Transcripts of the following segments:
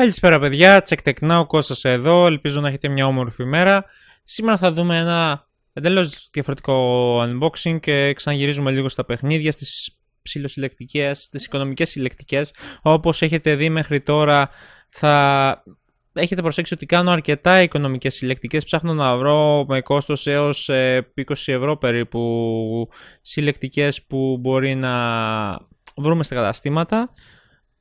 Καλησπέρα παιδιά, Tech ο Κώστας εδώ, ελπίζω να έχετε μια όμορφη μέρα. Σήμερα θα δούμε ένα εντελώς διαφορετικό unboxing και ξαναγυρίζουμε λίγο στα παιχνίδια, στις ψηλοσυλλεκτικές, στις οικονομικές συλλεκτικές. Όπως έχετε δει μέχρι τώρα θα έχετε προσέξει ότι κάνω αρκετά οικονομικές συλλεκτικές, ψάχνω να βρω με κόστος έως 20 ε, ευρώ περίπου συλλεκτικές που μπορεί να βρούμε στα καταστήματα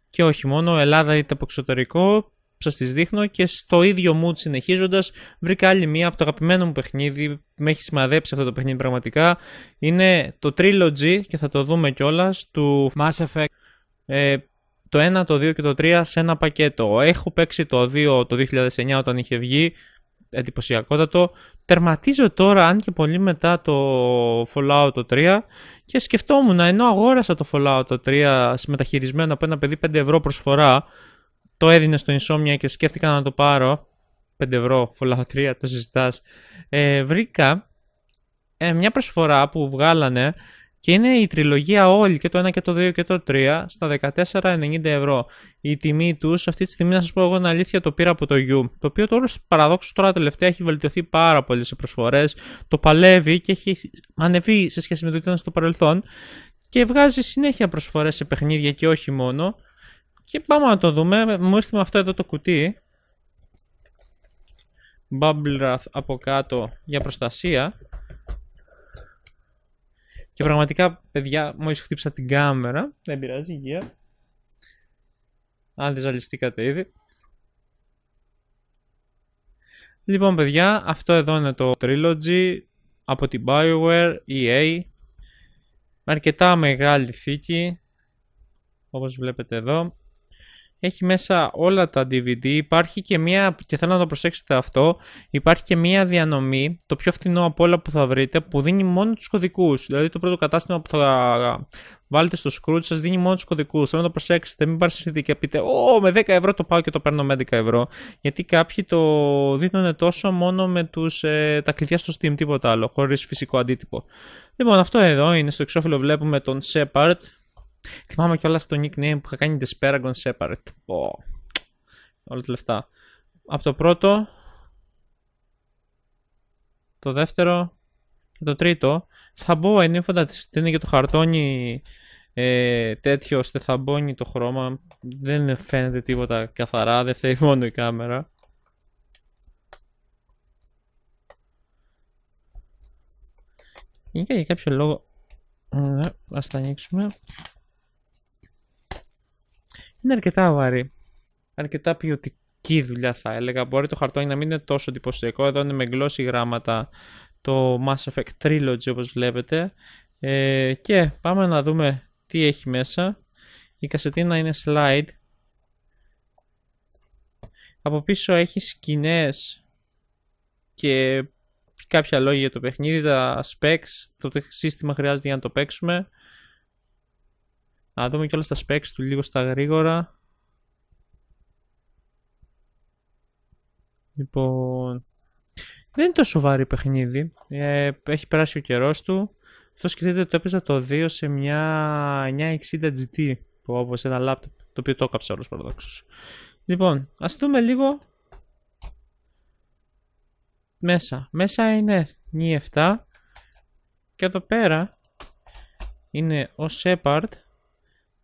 και όχι μόνο Ελλάδα είτε από εξωτερικό, σας τις δείχνω και στο ίδιο mood συνεχίζοντας βρήκα άλλη μία από το αγαπημένο μου παιχνίδι, με έχει σημαδέψει αυτό το παιχνίδι πραγματικά, είναι το Trilogy και θα το δούμε κιόλας του Mass Effect. Ε, το 1, το 2 και το 3 σε ένα πακέτο. Έχω παίξει το 2 το 2009 όταν είχε βγει, εντυπωσιακότατο. Τερματίζω τώρα, αν και πολύ μετά το Fallout 3 και σκεφτόμουν, ενώ αγόρασα το Fallout 3 συμμεταχειρισμένο από ένα παιδί 5 ευρώ προσφορά, το έδινε στο Insomnia και σκέφτηκα να το πάρω, 5 ευρώ, Fallout 3, το συζητάς, ε, βρήκα ε, μια προσφορά που βγάλανε και είναι η τριλογία όλη και το 1 και το 2 και το 3 στα 14,90 ευρώ. Η τιμή τους, αυτή τη στιγμή να σας πω εγώ την αλήθεια, το πήρα από το U. Το οποίο τώρα παραδόξου τώρα τελευταία έχει βελτιωθεί πάρα πολύ σε προσφορές. Το παλεύει και έχει ανεβεί σε σχέση με το ήταν στο παρελθόν. Και βγάζει συνέχεια προσφορές σε παιχνίδια και όχι μόνο. Και πάμε να το δούμε. Μου ήρθε με αυτό εδώ το κουτί. Bubble Wrath από κάτω για προστασία. Και πραγματικά, παιδιά, μόλις χτύπησα την κάμερα. Δεν πειράζει, υγεία. Αν δεν ζαλιστήκατε ήδη. Λοιπόν, παιδιά, αυτό εδώ είναι το Trilogy από την Bioware, EA. Με αρκετά μεγάλη θήκη, όπως βλέπετε εδώ. Έχει μέσα όλα τα DVD. Υπάρχει και μία, και θέλω να το προσέξετε αυτό, υπάρχει και μία διανομή, το πιο φθηνό από όλα που θα βρείτε, που δίνει μόνο τους κωδικούς. Δηλαδή το πρώτο κατάστημα που θα βάλετε στο Scrooge σας δίνει μόνο τους κωδικούς. Θέλω να το προσέξετε, μην παρασυρθείτε και πείτε «Ω, με 10 ευρώ το πάω και το παίρνω με 11 ευρώ». Γιατί κάποιοι το δίνουν τόσο μόνο με τους, ε, τα κλειδιά στο Steam, τίποτα άλλο, χωρίς φυσικό αντίτυπο. Λοιπόν, αυτό εδώ είναι στο εξώφυλλο βλέπουμε τον Shepard, Θυμάμαι κιόλας το nickname που είχα κάνει Sparagon Separate. Πω Όλα τα λεφτά. Από το πρώτο, το δεύτερο και το τρίτο, θα μπω ενίοτε την είναι και το χαρτόνι ε, τέτοιο ώστε θα μπώνει το χρώμα. Δεν φαίνεται τίποτα καθαρά, δεν φταίει μόνο η κάμερα. Γενικά για κάποιο λόγο... Ναι, ας τα ανοίξουμε είναι αρκετά βαρύ. Αρκετά ποιοτική δουλειά θα έλεγα. Μπορεί το χαρτόνι να μην είναι τόσο εντυπωσιακό. Εδώ είναι με γλώσσα γράμματα το Mass Effect Trilogy όπως βλέπετε. Ε, και πάμε να δούμε τι έχει μέσα. Η κασετίνα είναι slide. Από πίσω έχει σκηνές και κάποια λόγια για το παιχνίδι, τα specs, το σύστημα χρειάζεται για να το παίξουμε. Να δούμε και όλα στα specs του λίγο στα γρήγορα. Λοιπόν, δεν είναι τόσο βαρύ παιχνίδι. Ε, έχει περάσει ο καιρός του. Αυτό σκεφτείτε ότι το έπαιζα το 2 σε μια 960 GT, όπως ένα λάπτοπ, το οποίο το έκαψα όλος παραδόξως. Λοιπόν, ας δούμε λίγο μέσα. Μέσα είναι νη 7 και εδώ πέρα είναι ο Shepard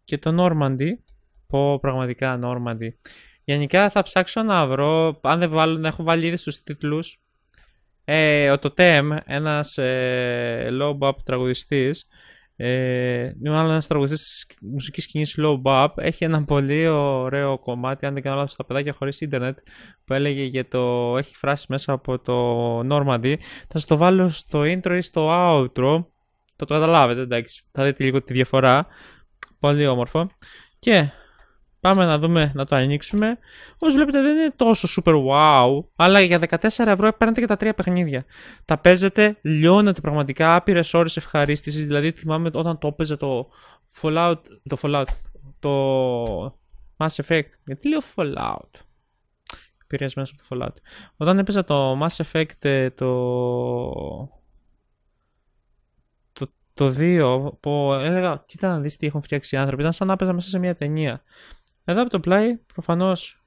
και το Normandy. Πω πραγματικά Normandy. Γενικά θα ψάξω να βρω, αν δεν βάλω, να έχω βάλει ήδη στους τίτλους, ε, ο Totem, ένας ε, low-bop τραγουδιστής, ε, μάλλον ένας τραγουδιστής της μουσικής σκηνής low-bop, έχει ένα πολύ ωραίο κομμάτι, αν δεν κάνω λάθος, στα παιδάκια χωρίς ίντερνετ, που έλεγε για το, έχει φράσει μέσα από το Normandy, θα σας το βάλω στο intro ή στο outro, το καταλάβετε, εντάξει, θα δείτε λίγο τη διαφορά. Πολύ όμορφο. Και πάμε να δούμε να το ανοίξουμε. Όπως βλέπετε δεν είναι τόσο super wow, αλλά για 14 ευρώ παίρνετε και τα τρία παιχνίδια. Τα παίζετε, λιώνετε πραγματικά άπειρες ώρες ευχαρίστησης. Δηλαδή θυμάμαι όταν το έπαιζε το Fallout. Το Fallout. Το Mass Effect. Γιατί λέω Fallout. Επηρεασμένο από το Fallout. Όταν έπαιζα το Mass Effect ε, το το 2, που έλεγα, κοίτα να δεις τι έχουν φτιάξει οι άνθρωποι, ήταν σαν να μέσα σε μια ταινία. Εδώ από το πλάι, προφανώς,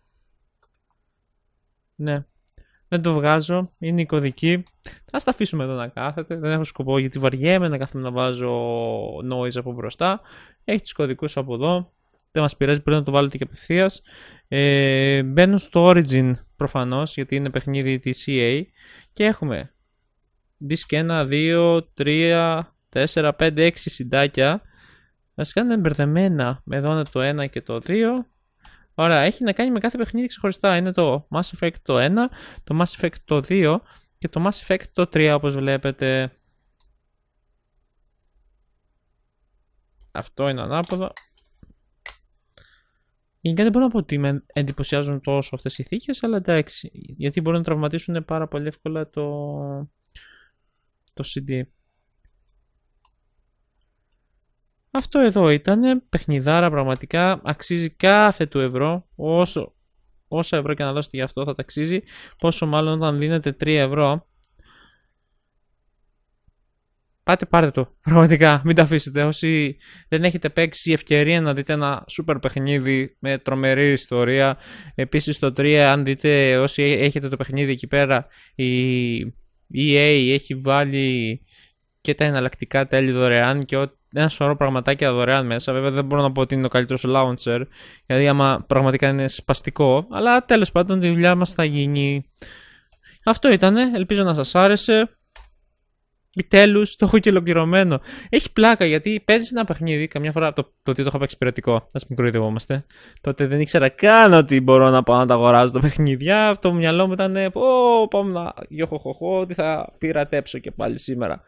ναι, δεν το βγάζω, είναι η κωδική. Ας τα αφήσουμε εδώ να κάθεται, δεν έχω σκοπό γιατί βαριέμαι να κάθομαι να βάζω noise από μπροστά. Έχει τους κωδικούς από εδώ, δεν μας πειράζει, πρέπει να το βάλετε και απευθείας. Ε, μπαίνω στο Origin προφανώς, γιατί είναι παιχνίδι της EA και έχουμε disk 1, 2, 3, 4, 5, 6 συντάκια. Βασικά είναι μπερδεμένα με εδώ είναι το 1 και το 2. Ωραία, έχει να κάνει με κάθε παιχνίδι ξεχωριστά. Είναι το Mass Effect το 1, το Mass Effect το 2 και το Mass Effect το 3 όπως βλέπετε. Αυτό είναι ανάποδα. Γενικά δεν μπορώ να πω ότι με εντυπωσιάζουν τόσο αυτές οι θήκες, αλλά εντάξει, γιατί μπορούν να τραυματίσουν πάρα πολύ εύκολα το, το CD. Αυτό εδώ ήταν παιχνιδάρα πραγματικά, αξίζει κάθε του ευρώ, όσο, όσα ευρώ και να δώσετε γι' αυτό θα αξίζει, πόσο μάλλον όταν δίνετε 3 ευρώ. Πάτε πάρτε το, πραγματικά, μην τα αφήσετε. Όσοι δεν έχετε παίξει η ευκαιρία να δείτε ένα σούπερ παιχνίδι με τρομερή ιστορία. Επίσης το 3, αν δείτε όσοι έχετε το παιχνίδι εκεί πέρα, η EA έχει βάλει και τα εναλλακτικά τέλη δωρεάν και ό,τι ένα σωρό πραγματάκια δωρεάν μέσα. Βέβαια δεν μπορώ να πω ότι είναι ο καλύτερο launcher, γιατί άμα πραγματικά είναι σπαστικό. Αλλά τέλος πάντων τη δουλειά μας θα γίνει. Αυτό ήταν. Ελπίζω να σας άρεσε. Επιτέλους το έχω και ολοκληρωμένο. Έχει πλάκα γιατί παίζεις ένα παιχνίδι. Καμιά φορά το, το ότι το είχα παίξει πειρατικό. Ας μην κοροϊδευόμαστε. Τότε δεν ήξερα καν ότι μπορώ να πάω να τα αγοράζω τα παιχνίδια. Το μυαλό μου ήταν. Ω, πάμε να. Γιοχοχοχώ, ότι θα πειρατέψω και πάλι σήμερα.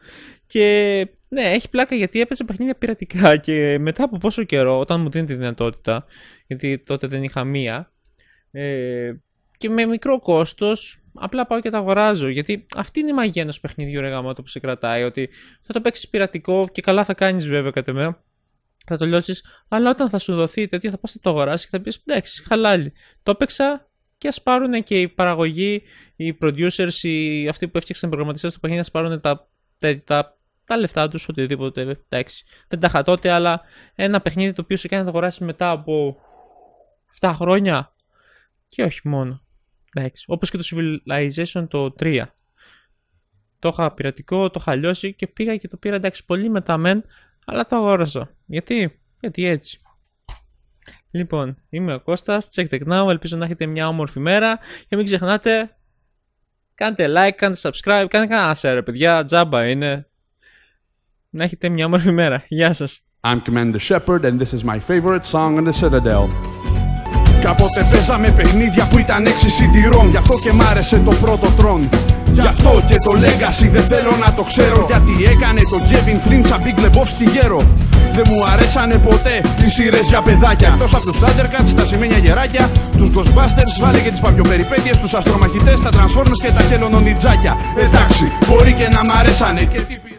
Και ναι, έχει πλάκα γιατί έπαιζε παιχνίδια πειρατικά. Και μετά από πόσο καιρό, όταν μου δίνει τη δυνατότητα, γιατί τότε δεν είχα μία. Ε, και με μικρό κόστος απλά πάω και τα αγοράζω. Γιατί αυτή είναι η μαγεία ενός παιχνιδιού, ρε που σε κρατάει. Ότι θα το παίξεις πειρατικό και καλά θα κάνεις, βέβαια, κατά μέρα. Θα το λιώσεις, αλλά όταν θα σου δοθεί τέτοια, θα πας να το αγοράσεις και θα πεις εντάξει, χαλάλι. Το έπαιξα και ας πάρουν και οι παραγωγοί, οι producers, οι, αυτοί που έφτιαξαν προγραμματιστές του παιχνίδι, ας πάρουν τα, τα, τα, λεφτά τους, οτιδήποτε. Εντάξει. Δεν τα τότε, αλλά ένα παιχνίδι το οποίο σε κάνει να το αγοράσεις μετά από 7 χρόνια. Και όχι μόνο. Εντάξει. όπως και το Civilization το 3. Το είχα πειρατικό, το είχα λιώσει και πήγα και το πήρα εντάξει πολύ μετά μεν, αλλά το αγόρασα. Γιατί, γιατί έτσι. Λοιπόν, είμαι ο Κώστας, check the now, ελπίζω να έχετε μια όμορφη μέρα και μην ξεχνάτε, κάντε like, κάντε subscribe, κάντε κανένα share παιδιά, τζάμπα είναι. Να έχετε μια όμορφη μέρα. Γεια σας. I'm Commander Shepard and this is my favorite song on the Citadel. Κάποτε παίζαμε παιχνίδια που ήταν έξι συντηρών Γι' αυτό και μ' άρεσε το πρώτο τρόν Γι' αυτό και το Legacy δεν θέλω να το ξέρω Γιατί έκανε το Kevin Flynn σαν Big Lebowski γέρο δεν μου αρέσανε ποτέ οι σειρές για παιδάκια. Εκτός από τους Thundercats, τα σημαίνια γεράκια, τους Ghostbusters, βάλε και τις παπιοπεριπέτειες, τους αστρομαχητές, τα Transformers και τα νιτζάκια Εντάξει, μπορεί και να μ' αρέσανε και τι